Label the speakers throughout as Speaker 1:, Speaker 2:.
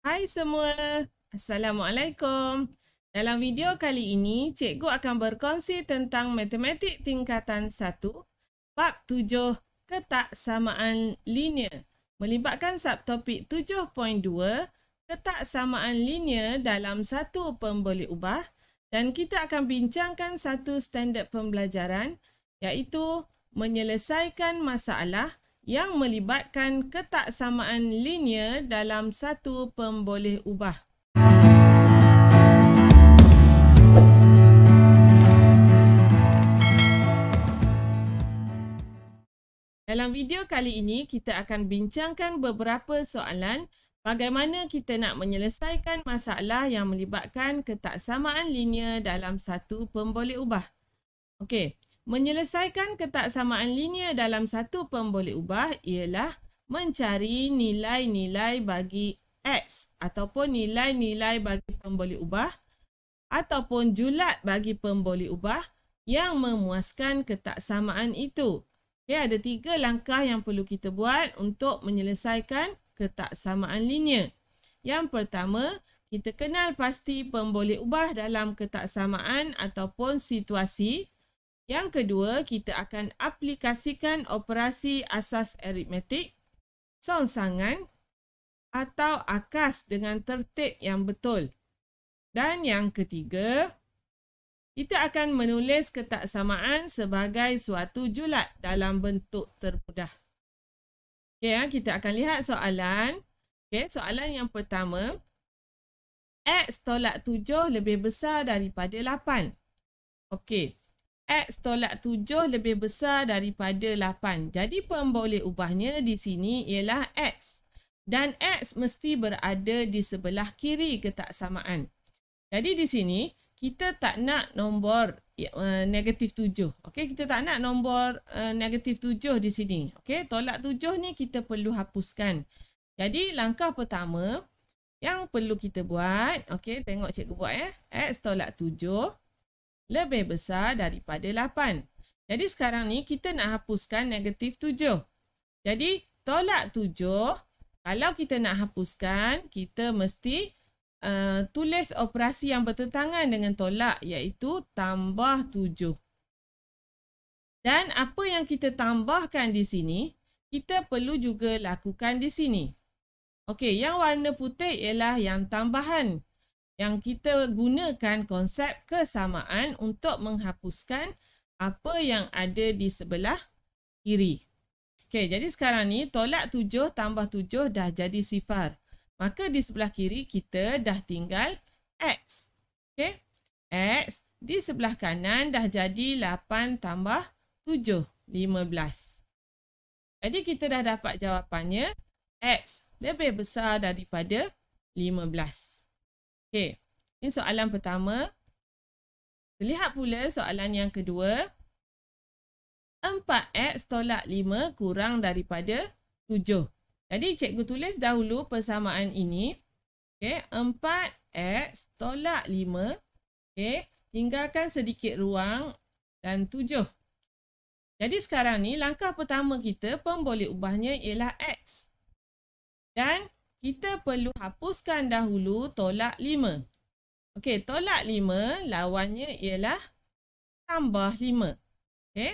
Speaker 1: Hai semua. Assalamualaikum. Dalam video kali ini, cikgu akan berkongsi tentang matematik tingkatan 1, bab 7, ketaksamaan linear. Melibatkan subtopik 7.2, ketaksamaan linear dalam satu pemboleh ubah dan kita akan bincangkan satu standard pembelajaran iaitu menyelesaikan masalah yang melibatkan ketaksamaan linear dalam satu pemboleh ubah. Dalam video kali ini, kita akan bincangkan beberapa soalan bagaimana kita nak menyelesaikan masalah yang melibatkan ketaksamaan linear dalam satu pemboleh ubah. Okey, Menyelesaikan ketaksamaan linear dalam satu pemboleh ubah ialah mencari nilai-nilai bagi X ataupun nilai-nilai bagi pemboleh ubah ataupun julat bagi pemboleh ubah yang memuaskan ketaksamaan itu. Okay, ya, ada tiga langkah yang perlu kita buat untuk menyelesaikan ketaksamaan linear. Yang pertama, kita kenal pasti pemboleh ubah dalam ketaksamaan ataupun situasi. Yang kedua, kita akan aplikasikan operasi asas aritmetik, songsangan atau akas dengan tertib yang betul. Dan yang ketiga, kita akan menulis ketaksamaan sebagai suatu julat dalam bentuk terpudah. Okay, ya, kita akan lihat soalan. Okay, soalan yang pertama, X tolak 7 lebih besar daripada 8. Okey. X tolak 7 lebih besar daripada 8. Jadi pemboleh ubahnya di sini ialah X. Dan X mesti berada di sebelah kiri ketaksamaan. Jadi di sini kita tak nak nombor uh, negatif 7. Okay? Kita tak nak nombor uh, negatif 7 di sini. Okay? Tolak 7 ni kita perlu hapuskan. Jadi langkah pertama yang perlu kita buat. Okay? Tengok cikgu buat ya. X tolak 7 lebih besar daripada 8. Jadi sekarang ni kita nak hapuskan negatif 7. Jadi tolak 7, kalau kita nak hapuskan, kita mesti uh, tulis operasi yang bertentangan dengan tolak iaitu tambah 7. Dan apa yang kita tambahkan di sini, kita perlu juga lakukan di sini. Okey, yang warna putih ialah yang tambahan yang kita gunakan konsep kesamaan untuk menghapuskan apa yang ada di sebelah kiri. Okey, jadi sekarang ni tolak 7 tambah 7 dah jadi sifar. Maka di sebelah kiri kita dah tinggal X. Okey, X di sebelah kanan dah jadi 8 tambah 7, 15. Jadi kita dah dapat jawapannya X lebih besar daripada 15. Okey. Ini soalan pertama. Lihat pula soalan yang kedua. 4X tolak 5 kurang daripada 7. Jadi cikgu tulis dahulu persamaan ini. Okey. 4X tolak 5. Okey. Tinggalkan sedikit ruang dan 7. Jadi sekarang ni langkah pertama kita pemboleh ubahnya ialah X. Dan kita perlu hapuskan dahulu tolak 5. Okey, tolak 5 lawannya ialah tambah 5. Okey.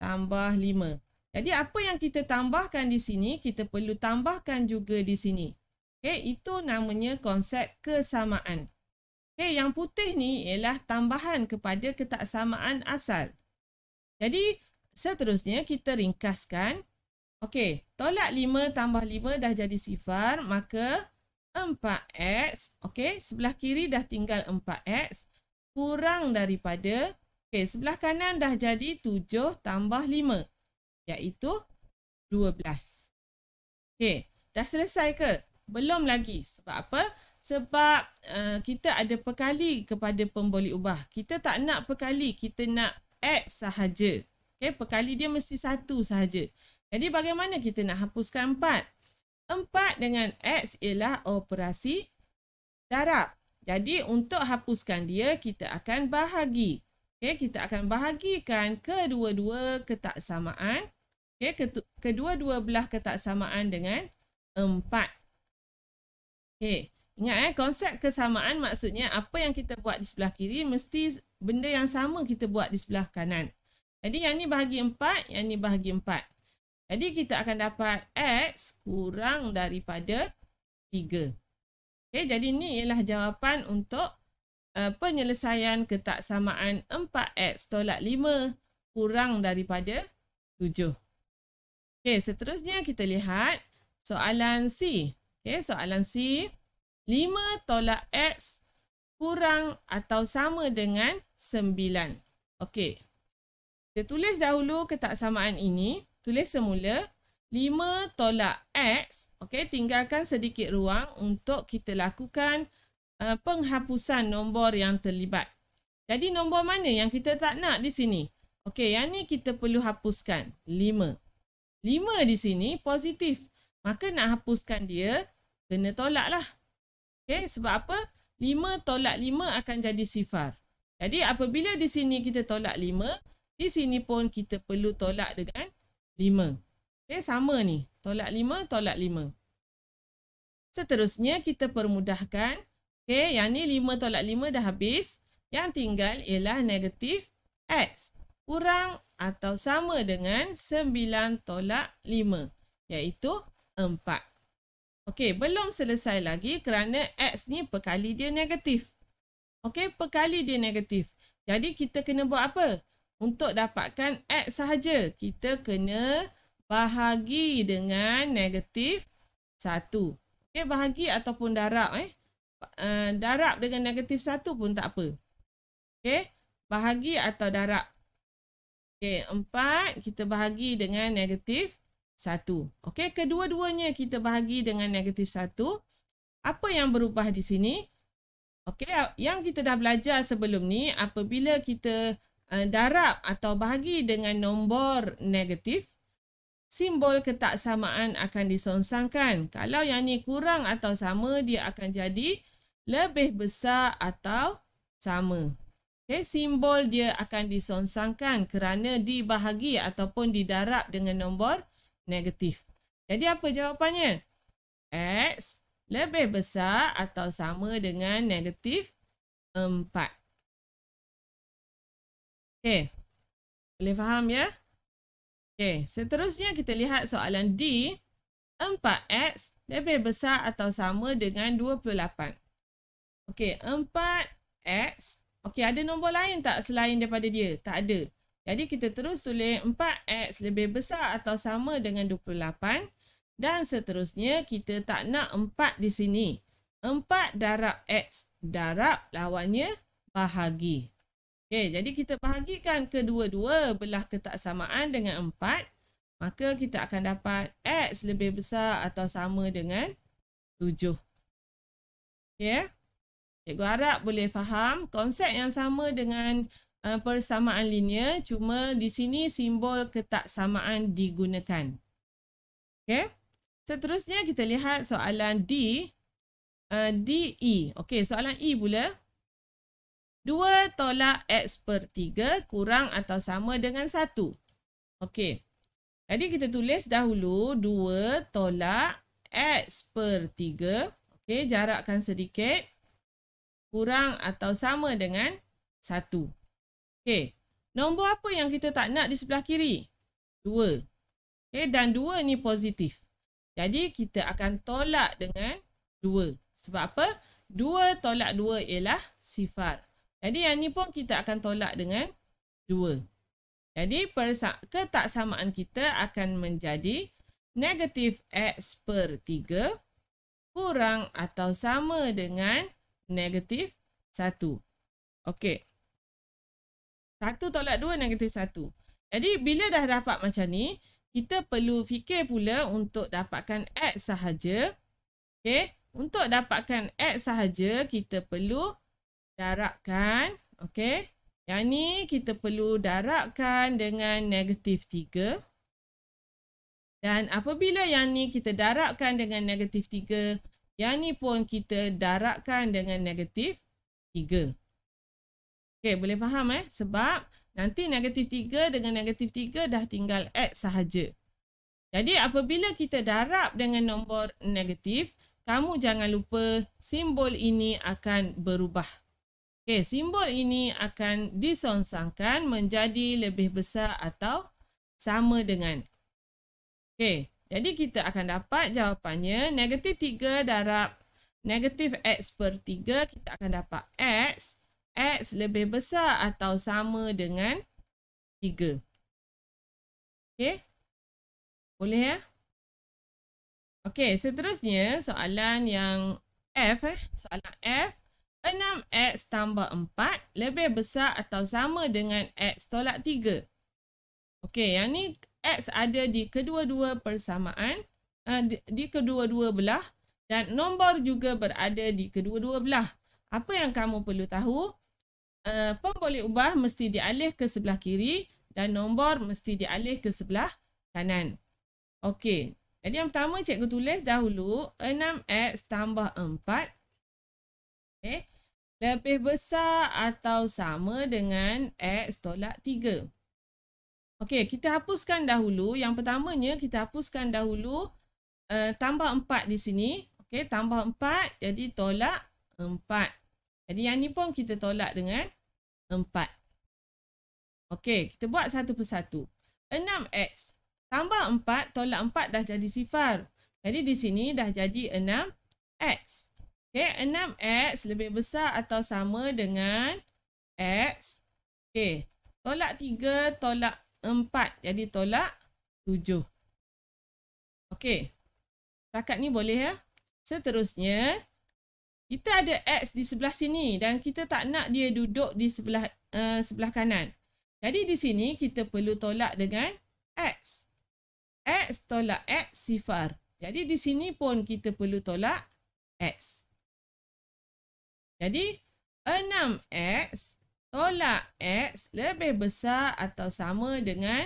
Speaker 1: Tambah 5. Jadi apa yang kita tambahkan di sini, kita perlu tambahkan juga di sini. Okey, itu namanya konsep kesamaan. Okey, yang putih ni ialah tambahan kepada ketaksamaan asal. Jadi, seterusnya kita ringkaskan. Okey, tolak 5 tambah 5 dah jadi sifar, maka 4x, okey, sebelah kiri dah tinggal 4x, kurang daripada, okey, sebelah kanan dah jadi 7 tambah 5, iaitu 12. Okey, dah selesai ke? Belum lagi. Sebab apa? Sebab uh, kita ada perkali kepada pemboli ubah. Kita tak nak perkali, kita nak x sahaja. Okey, perkali dia mesti satu sahaja. Jadi bagaimana kita nak hapuskan 4? 4 dengan X ialah operasi darab. Jadi untuk hapuskan dia, kita akan bahagi. Okay, kita akan bahagikan kedua-dua ketaksamaan. Okay, kedua-dua belah ketaksamaan dengan 4. Okay, ingat eh, konsep kesamaan maksudnya apa yang kita buat di sebelah kiri mesti benda yang sama kita buat di sebelah kanan. Jadi yang ni bahagi 4, yang ni bahagi 4. Jadi kita akan dapat X kurang daripada 3. Okay, jadi ni ialah jawapan untuk uh, penyelesaian ketaksamaan 4X tolak 5 kurang daripada 7. Okay, seterusnya kita lihat soalan C. Okay, soalan C, 5 tolak X kurang atau sama dengan 9. Okay, Kita tulis dahulu ketaksamaan ini. Tulis semula 5 tolak X okay, Tinggalkan sedikit ruang untuk kita lakukan uh, penghapusan nombor yang terlibat Jadi nombor mana yang kita tak nak di sini? Okey, yang ni kita perlu hapuskan 5 5 di sini positif Maka nak hapuskan dia kena tolak lah okay, Sebab apa? 5 tolak 5 akan jadi sifar Jadi apabila di sini kita tolak 5 Di sini pun kita perlu tolak dengan 5 5. Okey, sama ni. Tolak 5, tolak 5. Seterusnya, kita permudahkan. Okey, yang ni 5 tolak 5 dah habis. Yang tinggal ialah negatif X. Kurang atau sama dengan 9 tolak 5. Iaitu 4. Okey, belum selesai lagi kerana X ni perkali dia negatif. Okey, perkali dia negatif. Jadi, kita kena buat apa? Untuk dapatkan X sahaja, kita kena bahagi dengan negatif 1. Okay, bahagi ataupun darab. Eh. eh darab dengan negatif 1 pun tak apa. Okay. Bahagi atau darab. Okay, 4 kita bahagi dengan negatif 1. Okay, kedua-duanya kita bahagi dengan negatif 1. Apa yang berubah di sini? Okay, yang kita dah belajar sebelum ni, apabila kita uh, darab atau bahagi dengan nombor negatif, simbol ketaksamaan akan disonsangkan. Kalau yang ni kurang atau sama, dia akan jadi lebih besar atau sama. Okay, simbol dia akan disonsangkan kerana dibahagi ataupun didarab dengan nombor negatif. Jadi apa jawapannya? X lebih besar atau sama dengan negatif 4. Okey. Boleh faham ya? Okey, seterusnya kita lihat soalan D. 4X lebih besar atau sama dengan 28. Okey, 4X. Okey, ada nombor lain tak selain daripada dia? Tak ada. Jadi kita terus tulis 4X lebih besar atau sama dengan 28. Dan seterusnya kita tak nak 4 di sini. 4 darab X darab lawannya bahagi. Okay, jadi kita bahagikan kedua-dua belah ketaksamaan dengan 4. Maka kita akan dapat X lebih besar atau sama dengan 7. Ya, Cikgu harap boleh faham konsep yang sama dengan uh, persamaan linear. Cuma di sini simbol ketaksamaan digunakan. Okay. Seterusnya kita lihat soalan D. Uh, D, E. Okay, soalan E pula. 2 tolak X per 3 kurang atau sama dengan 1. Okey. Jadi kita tulis dahulu 2 tolak X per 3. Okey, jarakkan sedikit. Kurang atau sama dengan 1. Okey. Nombor apa yang kita tak nak di sebelah kiri? 2. Okey, dan 2 ni positif. Jadi kita akan tolak dengan 2. Sebab apa? 2 tolak 2 ialah sifar. Jadi yang ni pun kita akan tolak dengan 2. Jadi ketaksamaan kita akan menjadi negatif X per 3 kurang atau sama dengan negatif 1. Okey. 1 tolak 2 negatif 1. Jadi bila dah dapat macam ni, kita perlu fikir pula untuk dapatkan X sahaja. Okey. Untuk dapatkan X sahaja, kita perlu darabkan. Okey. Yang ni kita perlu darabkan dengan negatif 3. Dan apabila yang ni kita darabkan dengan negatif 3. Yang ni pun kita darabkan dengan negatif 3. Okey boleh faham eh. Sebab nanti negatif 3 dengan negatif 3 dah tinggal x sahaja. Jadi apabila kita darab dengan nombor negatif. Kamu jangan lupa simbol ini akan berubah. Okey, simbol ini akan disongsangkan menjadi lebih besar atau sama dengan. Okey, jadi kita akan dapat jawapannya negatif 3 darab negatif X per 3. Kita akan dapat X. X lebih besar atau sama dengan 3. Okey, boleh ya? Okey, seterusnya soalan yang F. Eh? Soalan F. 6x tambah 4 lebih besar atau sama dengan x tolak 3. Okey, yang ni x ada di kedua-dua persamaan, uh, di, di kedua-dua belah dan nombor juga berada di kedua-dua belah. Apa yang kamu perlu tahu? Uh, eh, pemboleh ubah mesti dialih ke sebelah kiri dan nombor mesti dialih ke sebelah kanan. Okey, jadi yang pertama cikgu tulis dahulu 6x tambah 4. Okey lebih besar atau sama dengan X tolak 3. Okey, kita hapuskan dahulu. Yang pertamanya, kita hapuskan dahulu uh, tambah 4 di sini. Okey, tambah 4 jadi tolak 4. Jadi yang ni pun kita tolak dengan 4. Okey, kita buat satu persatu. 6X tambah 4, tolak 4 dah jadi sifar. Jadi di sini dah jadi 6X. Okay, 6x lebih besar atau sama dengan x. Okay, tolak 3, tolak 4. Jadi, tolak 7. Okay, takat ni boleh ya. Seterusnya, kita ada x di sebelah sini dan kita tak nak dia duduk di sebelah uh, sebelah kanan. Jadi, di sini kita perlu tolak dengan x. x tolak x sifar. Jadi, di sini pun kita perlu tolak x. Jadi 6x tolak x lebih besar atau sama dengan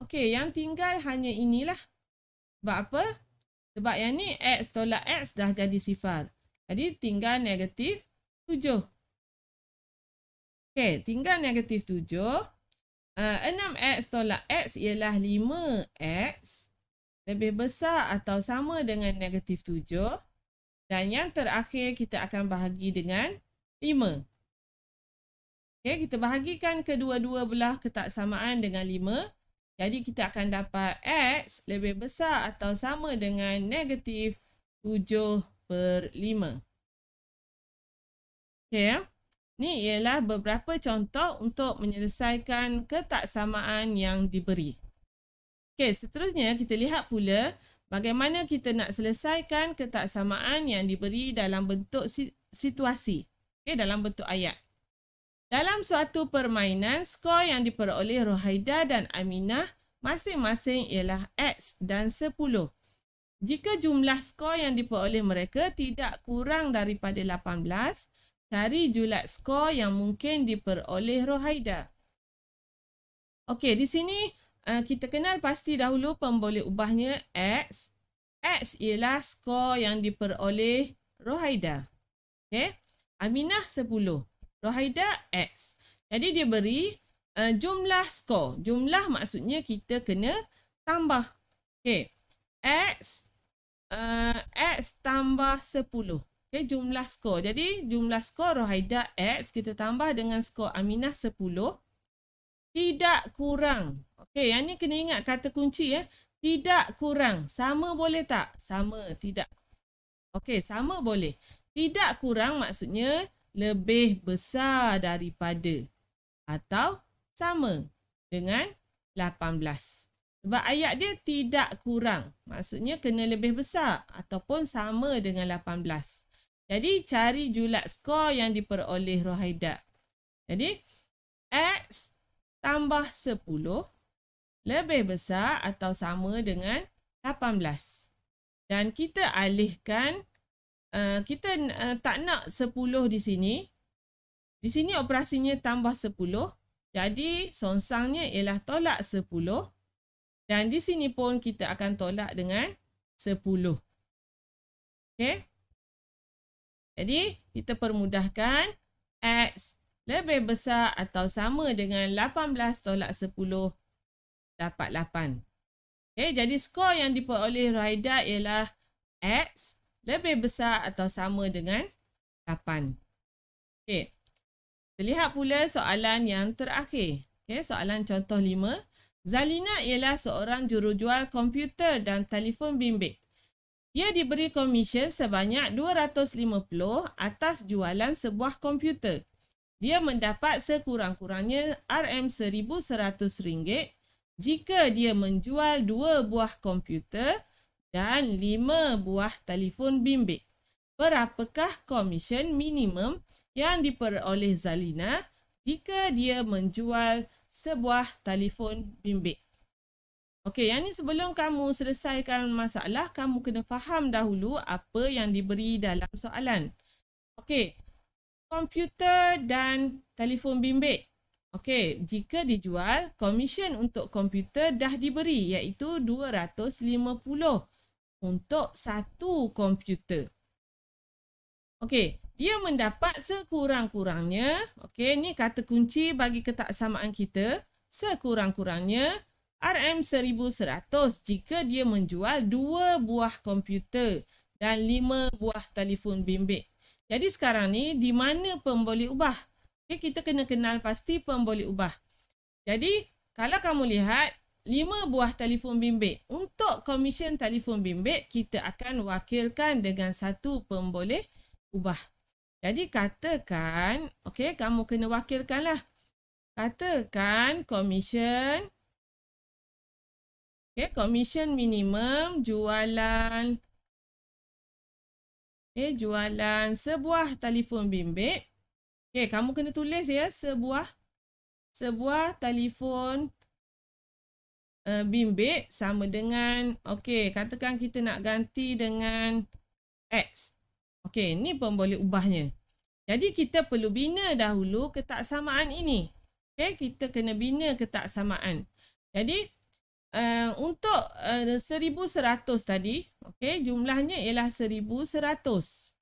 Speaker 1: Okey, yang tinggal hanya inilah. Sebab apa? Sebab yang ni x tolak x dah jadi sifar. Jadi tinggal negatif 7. Okey, tinggal negatif 7. 6x eh, tolak x ialah 5x. Lebih besar atau sama dengan negatif dan yang terakhir kita akan bahagi dengan 5. Okay, kita bahagikan kedua-dua belah ketaksamaan dengan 5. Jadi kita akan dapat X lebih besar atau sama dengan negatif 7 per 5. Ya, ni ialah beberapa contoh untuk menyelesaikan ketaksamaan yang diberi. Okay, seterusnya kita lihat pula. Bagaimana kita nak selesaikan ketaksamaan yang diberi dalam bentuk situasi. Okay, dalam bentuk ayat. Dalam suatu permainan, skor yang diperoleh Rohaida dan Aminah masing-masing ialah X dan 10. Jika jumlah skor yang diperoleh mereka tidak kurang daripada 18, cari julat skor yang mungkin diperoleh Rohaida. Okey, di sini uh, kita kenal pasti dahulu pemboleh ubahnya X. X ialah skor yang diperoleh Rohaida. Okay. Aminah 10. Rohaida X. Jadi dia beri uh, jumlah skor. Jumlah maksudnya kita kena tambah. Okay. X, uh, X tambah 10. Okay, jumlah skor. Jadi jumlah skor Rohaida X kita tambah dengan skor Aminah 10 tidak kurang. Okey, yang ni kena ingat kata kunci ya. Eh. Tidak kurang. Sama boleh tak? Sama, tidak. Okey, sama boleh. Tidak kurang maksudnya lebih besar daripada atau sama dengan 18. Sebab ayat dia tidak kurang. Maksudnya kena lebih besar ataupun sama dengan 18. Jadi cari julat skor yang diperoleh Rohaida. Jadi X tambah 10 lebih besar atau sama dengan 18. Dan kita alihkan, uh, kita uh, tak nak 10 di sini. Di sini operasinya tambah 10. Jadi sonsangnya ialah tolak 10. Dan di sini pun kita akan tolak dengan 10. Okay. Jadi kita permudahkan X lebih besar atau sama dengan 18 tolak 10 dapat 8. Okay, jadi skor yang diperoleh Raida ialah X lebih besar atau sama dengan 8. Okay. Terlihat pula soalan yang terakhir. Okay, soalan contoh 5. Zalina ialah seorang jurujual komputer dan telefon bimbit. Dia diberi komisen sebanyak 250 atas jualan sebuah komputer dia mendapat sekurang-kurangnya RM1,100 jika dia menjual dua buah komputer dan lima buah telefon bimbit. Berapakah komisen minimum yang diperoleh Zalina jika dia menjual sebuah telefon bimbit? Okey, yang ni sebelum kamu selesaikan masalah, kamu kena faham dahulu apa yang diberi dalam soalan. Okey, komputer dan telefon bimbit. Okey, jika dijual, komisen untuk komputer dah diberi iaitu 250 untuk satu komputer. Okey, dia mendapat sekurang-kurangnya, okey, ni kata kunci bagi ketaksamaan kita, sekurang-kurangnya RM1,100 jika dia menjual dua buah komputer dan lima buah telefon bimbit. Jadi sekarang ni di mana pem ubah? Okay, kita kena kenal pasti pem ubah. Jadi kalau kamu lihat lima buah telefon bimbit. Untuk komisen telefon bimbit kita akan wakilkan dengan satu pem ubah. Jadi katakan, okey kamu kena wakilkanlah. Katakan komisen Okay, komisen minimum jualan okay, jualan sebuah telefon bimbit. Okay, kamu kena tulis ya sebuah sebuah telefon uh, bimbit sama dengan Okay, katakan kita nak ganti dengan X. Okay, ni pun boleh ubahnya. Jadi kita perlu bina dahulu ketaksamaan ini. Okay, kita kena bina ketaksamaan. Jadi Uh, untuk uh, seratus tadi, okay, jumlahnya ialah seribu seratus.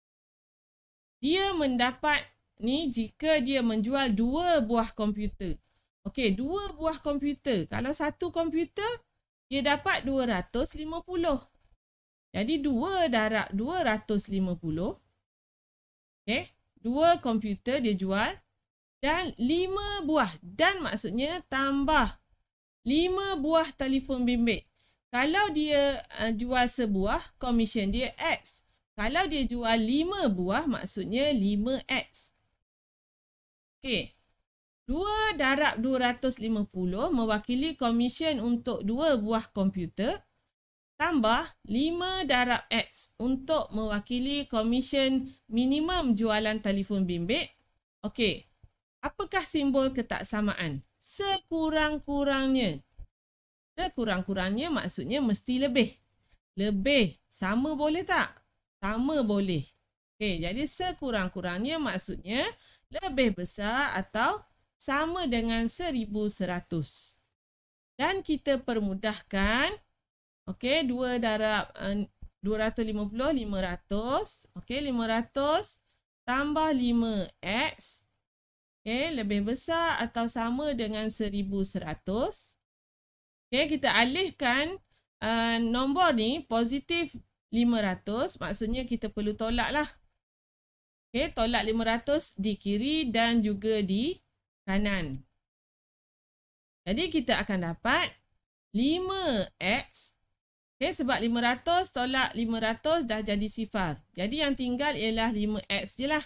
Speaker 1: Dia mendapat ni jika dia menjual dua buah komputer. Okay, dua buah komputer. Kalau satu komputer, dia dapat dua ratus lima puluh. Jadi, dua darab dua ratus lima puluh, Okay, dua komputer dia jual. Dan lima buah. Dan maksudnya tambah lima buah telefon bimbit. Kalau dia uh, jual sebuah, komisen dia X. Kalau dia jual lima buah, maksudnya lima X. Okey. Dua darab dua ratus lima puluh mewakili komisen untuk dua buah komputer. Tambah lima darab X untuk mewakili komisen minimum jualan telefon bimbit. Okey, apakah simbol ketaksamaan? sekurang-kurangnya. Sekurang-kurangnya maksudnya mesti lebih. Lebih. Sama boleh tak? Sama boleh. Okay, jadi sekurang-kurangnya maksudnya lebih besar atau sama dengan seribu seratus. Dan kita permudahkan. Okey, dua darab eh, dua ratus lima uh, 250, 500. Okey, ratus tambah lima x okay, lebih besar atau sama dengan 1100. Okay, kita alihkan uh, nombor ni positif 500 maksudnya kita perlu tolak lah. Okay, tolak 500 di kiri dan juga di kanan. Jadi kita akan dapat 5x. Okay, sebab 500 tolak 500 dah jadi sifar. Jadi yang tinggal ialah 5x je lah.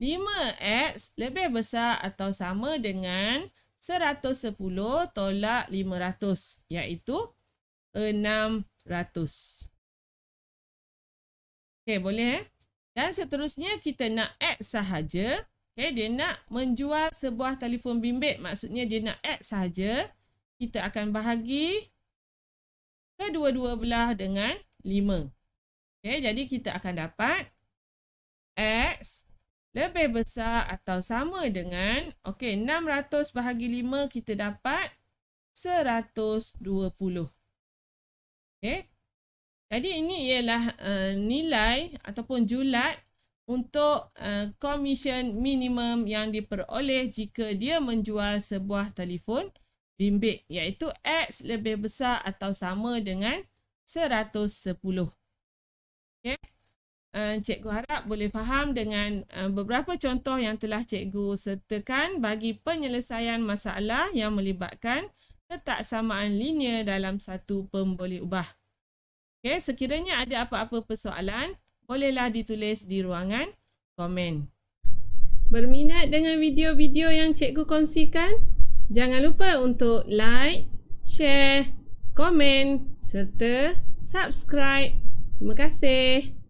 Speaker 1: 5X lebih besar atau sama dengan 110 tolak 500 iaitu 600. Okey boleh eh? Dan seterusnya kita nak X sahaja. Okey dia nak menjual sebuah telefon bimbit maksudnya dia nak X sahaja. Kita akan bahagi kedua-dua belah dengan 5. Okey jadi kita akan dapat X lebih besar atau sama dengan okey 600 bahagi 5 kita dapat 120. Okey. Jadi ini ialah uh, nilai ataupun julat untuk uh, eh, komisen minimum yang diperoleh jika dia menjual sebuah telefon bimbit iaitu X lebih besar atau sama dengan 110. Okey. Eh, cikgu harap boleh faham dengan eh, beberapa contoh yang telah cikgu sertakan bagi penyelesaian masalah yang melibatkan ketaksamaan linear dalam satu pemboleh ubah. Okey, sekiranya ada apa-apa persoalan, bolehlah ditulis di ruangan komen. Berminat dengan video-video yang cikgu kongsikan? Jangan lupa untuk like, share, komen serta subscribe. Terima kasih.